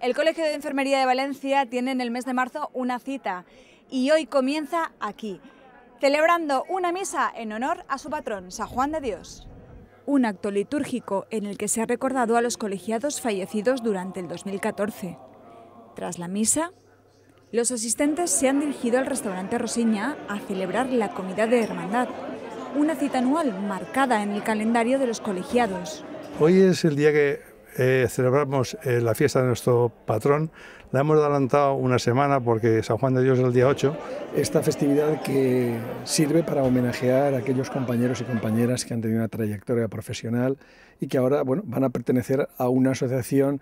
El Colegio de Enfermería de Valencia tiene en el mes de marzo una cita y hoy comienza aquí, celebrando una misa en honor a su patrón, San Juan de Dios. Un acto litúrgico en el que se ha recordado a los colegiados fallecidos durante el 2014. Tras la misa, los asistentes se han dirigido al restaurante Rosiña a celebrar la comida de hermandad, una cita anual marcada en el calendario de los colegiados. Hoy es el día que eh, celebramos eh, la fiesta de nuestro patrón. La hemos adelantado una semana porque San Juan de Dios es el día 8. Esta festividad que sirve para homenajear a aquellos compañeros y compañeras que han tenido una trayectoria profesional y que ahora bueno, van a pertenecer a una asociación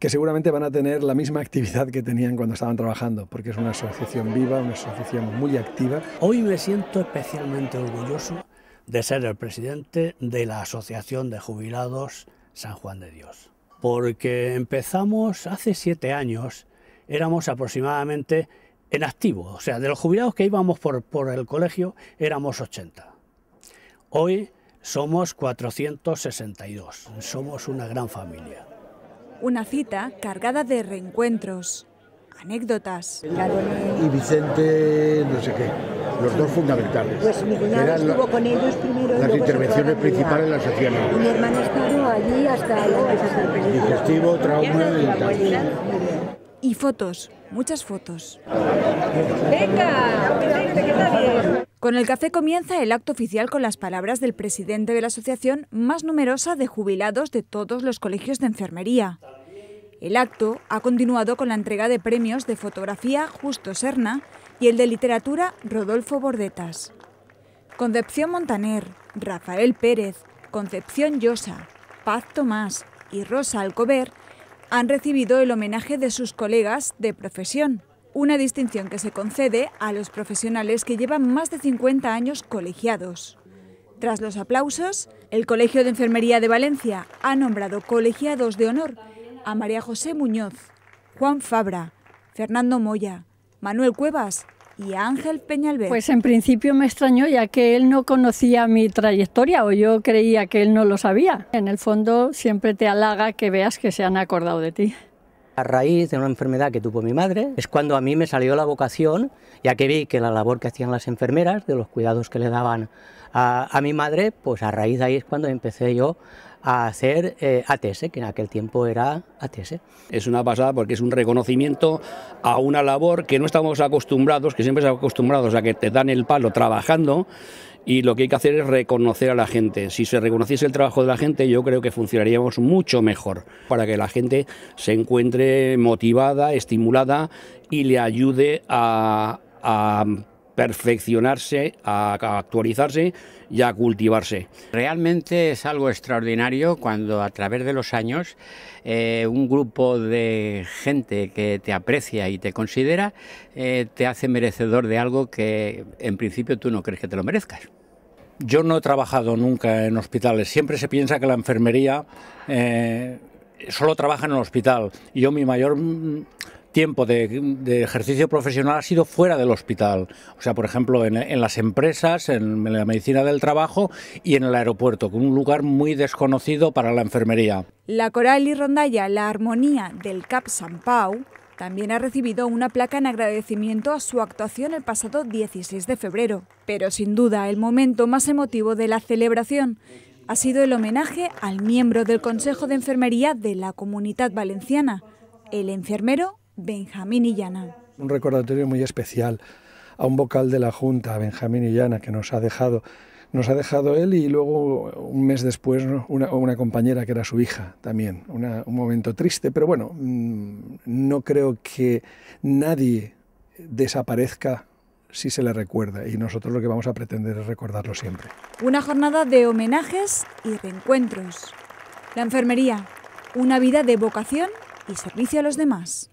que seguramente van a tener la misma actividad que tenían cuando estaban trabajando, porque es una asociación viva, una asociación muy activa. Hoy me siento especialmente orgulloso de ser el presidente de la Asociación de Jubilados San Juan de Dios porque empezamos hace siete años, éramos aproximadamente en activo, o sea, de los jubilados que íbamos por, el colegio éramos 80. Hoy somos 462, somos una gran familia. Una cita cargada de reencuentros, anécdotas. Y Vicente, no sé qué los dos fundamentales. Pues estuvo con ellos primero. Las intervenciones principales las hacían ellos. Mi allí hasta digestivo, trauma y fotos, muchas fotos. ¡Venga! Con el café comienza el acto oficial con las palabras del presidente de la asociación más numerosa de jubilados de todos los colegios de enfermería. El acto ha continuado con la entrega de premios de fotografía Justo Serna y el de literatura Rodolfo Bordetas. Concepción Montaner, Rafael Pérez, Concepción Llosa, Paz Tomás y Rosa Alcover han recibido el homenaje de sus colegas de profesión, una distinción que se concede a los profesionales que llevan más de 50 años colegiados. Tras los aplausos, el Colegio de Enfermería de Valencia ha nombrado colegiados de honor a María José Muñoz, Juan Fabra, Fernando Moya, Manuel Cuevas y Ángel Peñalver. Pues en principio me extrañó ya que él no conocía mi trayectoria o yo creía que él no lo sabía. En el fondo siempre te halaga que veas que se han acordado de ti. A raíz de una enfermedad que tuvo mi madre es cuando a mí me salió la vocación, ya que vi que la labor que hacían las enfermeras, de los cuidados que le daban a, a mi madre, pues a raíz de ahí es cuando empecé yo a hacer eh, ATS, que en aquel tiempo era ATS. Es una pasada porque es un reconocimiento a una labor que no estamos acostumbrados, que siempre estamos acostumbrados a que te dan el palo trabajando y lo que hay que hacer es reconocer a la gente. Si se reconociese el trabajo de la gente, yo creo que funcionaríamos mucho mejor para que la gente se encuentre motivada, estimulada y le ayude a perfeccionarse, a actualizarse y a cultivarse. Realmente es algo extraordinario cuando a través de los años eh, un grupo de gente que te aprecia y te considera eh, te hace merecedor de algo que en principio tú no crees que te lo merezcas. Yo no he trabajado nunca en hospitales. Siempre se piensa que la enfermería eh, solo trabaja en el hospital. Yo mi mayor mm, tiempo de, ejercicio profesional ha sido fuera del hospital. O sea, por ejemplo, en, las empresas, en la medicina del trabajo y en el aeropuerto, un lugar muy desconocido para la enfermería. La coral y rondalla La Armonía del CAP San Pau también ha recibido una placa en agradecimiento a su actuación el pasado 16 de febrero. Pero sin duda el momento más emotivo de la celebración ha sido el homenaje al miembro del Consejo de Enfermería de la Comunidad Valenciana, el enfermero Benjamín y Illana. Un recordatorio muy especial a un vocal de la Junta, Benjamín Llana, que nos ha dejado nos ha dejado él y luego un mes después una, compañera que era su hija también. un momento triste, pero bueno, mm, no creo que nadie desaparezca si se le recuerda y nosotros lo que vamos a pretender es recordarlo siempre. Una jornada de homenajes y reencuentros. La enfermería, una vida de vocación y servicio a los demás.